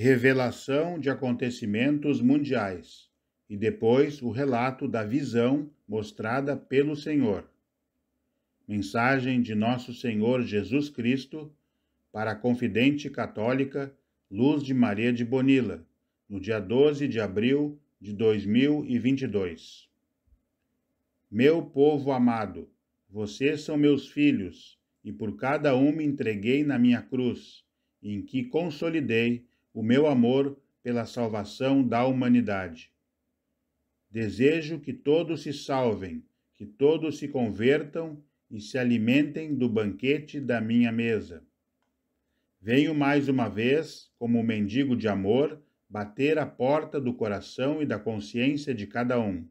revelação de acontecimentos mundiais e depois o relato da visão mostrada pelo Senhor. Mensagem de Nosso Senhor Jesus Cristo para a Confidente Católica Luz de Maria de Bonilla, no dia 12 de abril de 2022. Meu povo amado, vocês são meus filhos, e por cada um me entreguei na minha cruz, em que consolidei o meu amor pela salvação da humanidade. Desejo que todos se salvem, que todos se convertam e se alimentem do banquete da minha mesa. Venho mais uma vez, como mendigo de amor, bater a porta do coração e da consciência de cada um.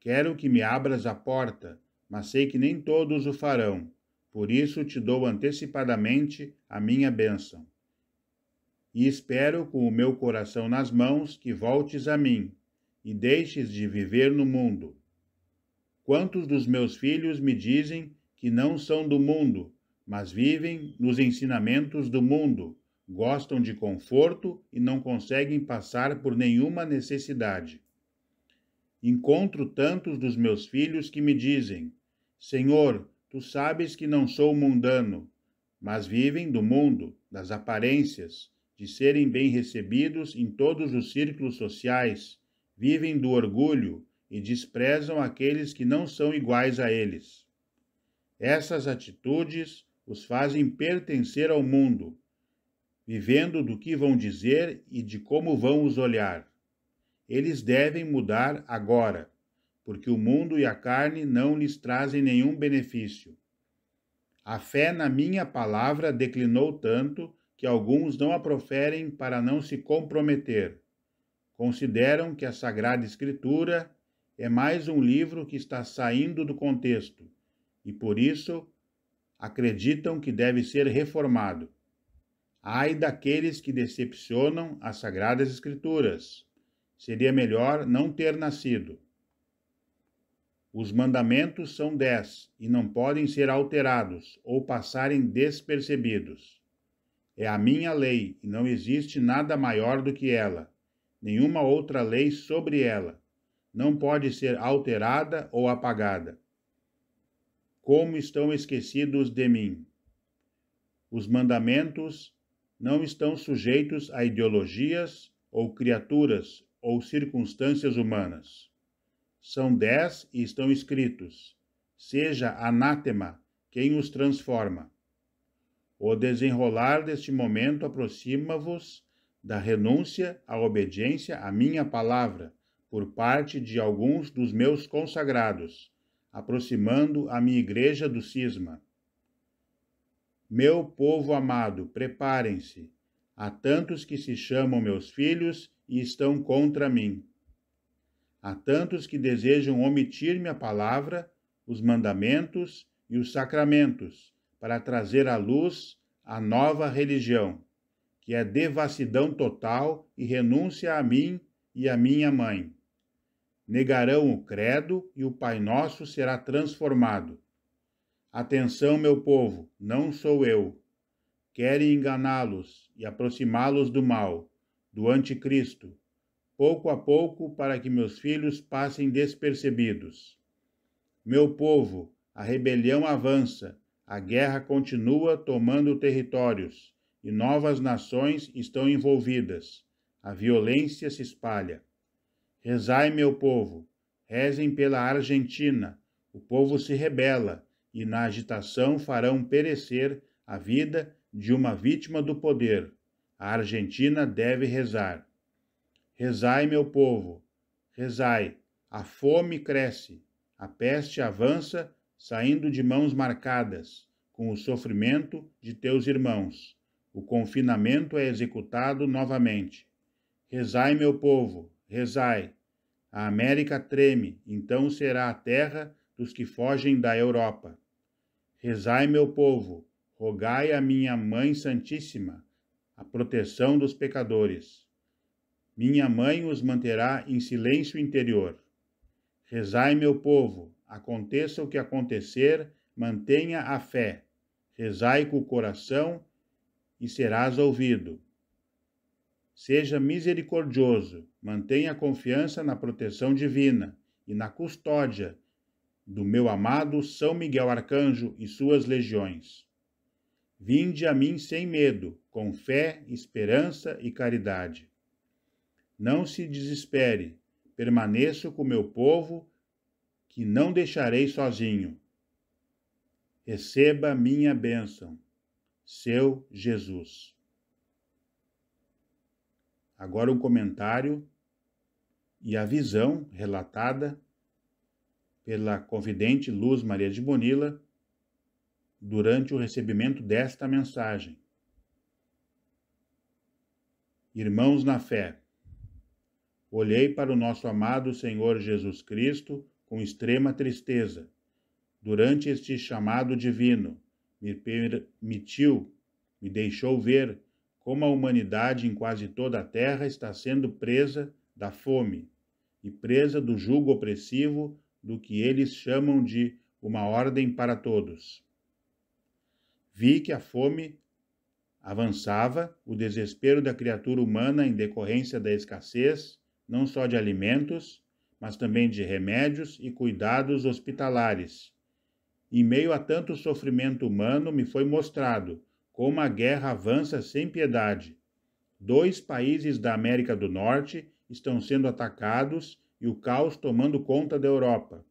Quero que me abras a porta, mas sei que nem todos o farão, por isso te dou antecipadamente a minha bênção e espero com o meu coração nas mãos que voltes a mim e deixes de viver no mundo. Quantos dos meus filhos me dizem que não são do mundo, mas vivem nos ensinamentos do mundo, gostam de conforto e não conseguem passar por nenhuma necessidade. Encontro tantos dos meus filhos que me dizem: Senhor, tu sabes que não sou mundano, mas vivem do mundo, das aparências, de serem bem recebidos em todos os círculos sociais, vivem do orgulho e desprezam aqueles que não são iguais a eles. Essas atitudes os fazem pertencer ao mundo, vivendo do que vão dizer e de como vão os olhar. Eles devem mudar agora, porque o mundo e a carne não lhes trazem nenhum benefício. A fé na minha palavra declinou tanto que alguns não a proferem para não se comprometer. Consideram que a Sagrada Escritura é mais um livro que está saindo do contexto e, por isso, acreditam que deve ser reformado. Ai daqueles que decepcionam as Sagradas Escrituras! Seria melhor não ter nascido. Os mandamentos são dez e não podem ser alterados ou passarem despercebidos. É a minha lei, e não existe nada maior do que ela, nenhuma outra lei sobre ela. Não pode ser alterada ou apagada. Como estão esquecidos de mim? Os mandamentos não estão sujeitos a ideologias ou criaturas ou circunstâncias humanas. São dez e estão escritos. Seja anátema quem os transforma. O desenrolar deste momento aproxima-vos da renúncia à obediência à minha palavra por parte de alguns dos meus consagrados, aproximando a minha igreja do cisma. Meu povo amado, preparem-se. Há tantos que se chamam meus filhos e estão contra mim. Há tantos que desejam omitir minha palavra, os mandamentos e os sacramentos para trazer à luz a nova religião, que é devassidão total e renúncia a mim e a minha mãe. Negarão o credo e o Pai Nosso será transformado. Atenção, meu povo, não sou eu. Querem enganá-los e aproximá-los do mal, do anticristo, pouco a pouco para que meus filhos passem despercebidos. Meu povo, a rebelião avança a guerra continua tomando territórios e novas nações estão envolvidas. A violência se espalha. Rezai, meu povo, rezem pela Argentina. O povo se rebela e na agitação farão perecer a vida de uma vítima do poder. A Argentina deve rezar. Rezai, meu povo, rezai. A fome cresce, a peste avança saindo de mãos marcadas, com o sofrimento de teus irmãos. O confinamento é executado novamente. Rezai, meu povo, rezai. A América treme, então será a terra dos que fogem da Europa. Rezai, meu povo, rogai a minha Mãe Santíssima, a proteção dos pecadores. Minha mãe os manterá em silêncio interior. Rezai, meu povo, aconteça o que acontecer, mantenha a fé, rezai com o coração e serás ouvido. Seja misericordioso, mantenha a confiança na proteção divina e na custódia do meu amado São Miguel Arcanjo e suas legiões. Vinde a mim sem medo, com fé, esperança e caridade. Não se desespere, permaneço com meu povo que não deixarei sozinho. Receba minha bênção, seu Jesus. Agora um comentário e a visão relatada pela confidente Luz Maria de Bonilla durante o recebimento desta mensagem. Irmãos na fé, olhei para o nosso amado Senhor Jesus Cristo com extrema tristeza. Durante este chamado divino, me permitiu, me deixou ver como a humanidade em quase toda a terra está sendo presa da fome e presa do jugo opressivo do que eles chamam de uma ordem para todos. Vi que a fome avançava, o desespero da criatura humana em decorrência da escassez, não só de alimentos, mas também de remédios e cuidados hospitalares. Em meio a tanto sofrimento humano, me foi mostrado como a guerra avança sem piedade. Dois países da América do Norte estão sendo atacados e o caos tomando conta da Europa.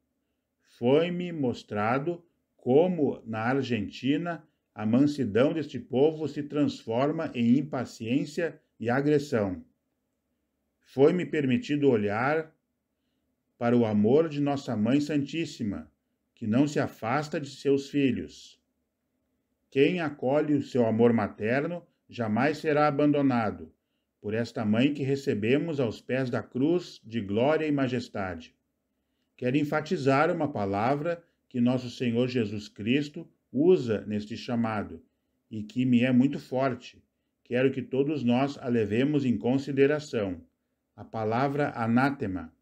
Foi-me mostrado como, na Argentina, a mansidão deste povo se transforma em impaciência e agressão. Foi-me permitido olhar para o amor de nossa Mãe Santíssima, que não se afasta de seus filhos. Quem acolhe o seu amor materno jamais será abandonado, por esta Mãe que recebemos aos pés da cruz de glória e majestade. Quero enfatizar uma palavra que nosso Senhor Jesus Cristo usa neste chamado e que me é muito forte. Quero que todos nós a levemos em consideração. A palavra anátema.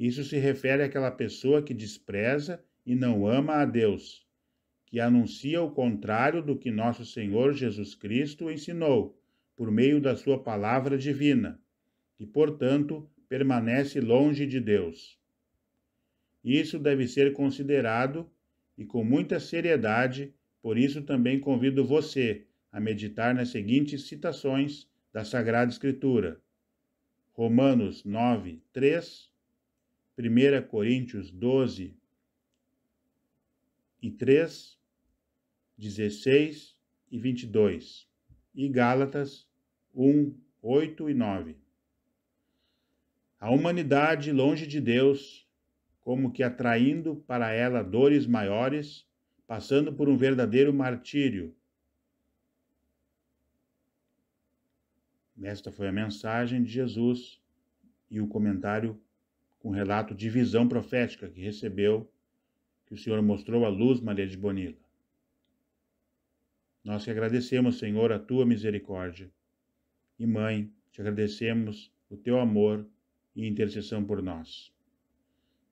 Isso se refere àquela pessoa que despreza e não ama a Deus, que anuncia o contrário do que nosso Senhor Jesus Cristo ensinou por meio da sua palavra divina, e, portanto, permanece longe de Deus. Isso deve ser considerado e com muita seriedade, por isso também convido você a meditar nas seguintes citações da Sagrada Escritura. Romanos 9, 3 1 Coríntios 12 e 3, 16 e 22 e Gálatas 1, 8 e 9. A humanidade longe de Deus, como que atraindo para ela dores maiores, passando por um verdadeiro martírio. Esta foi a mensagem de Jesus e o comentário com o relato de visão profética que recebeu, que o Senhor mostrou à luz Maria de Bonilla. Nós te agradecemos, Senhor, a tua misericórdia. E, Mãe, te agradecemos o teu amor e intercessão por nós.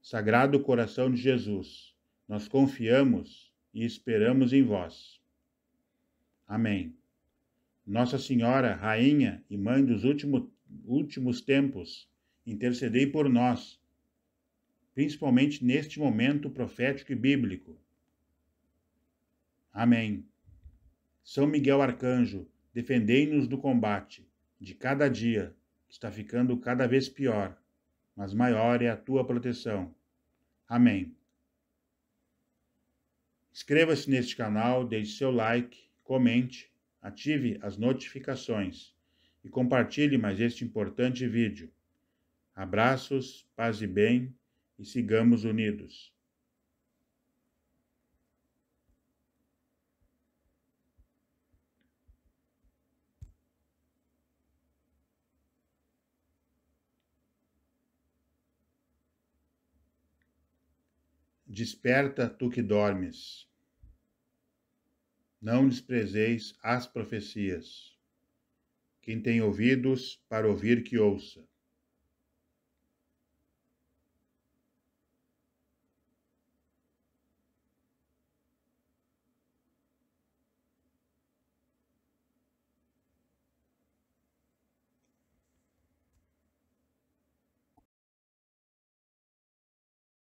Sagrado coração de Jesus, nós confiamos e esperamos em vós. Amém. Nossa Senhora, Rainha e Mãe dos últimos tempos, intercedei por nós principalmente neste momento profético e bíblico. Amém. São Miguel Arcanjo, defendei-nos do combate, de cada dia, que está ficando cada vez pior, mas maior é a tua proteção. Amém. Inscreva-se neste canal, deixe seu like, comente, ative as notificações e compartilhe mais este importante vídeo. Abraços, paz e bem e sigamos unidos. Desperta tu que dormes. Não desprezeis as profecias. Quem tem ouvidos para ouvir, que ouça.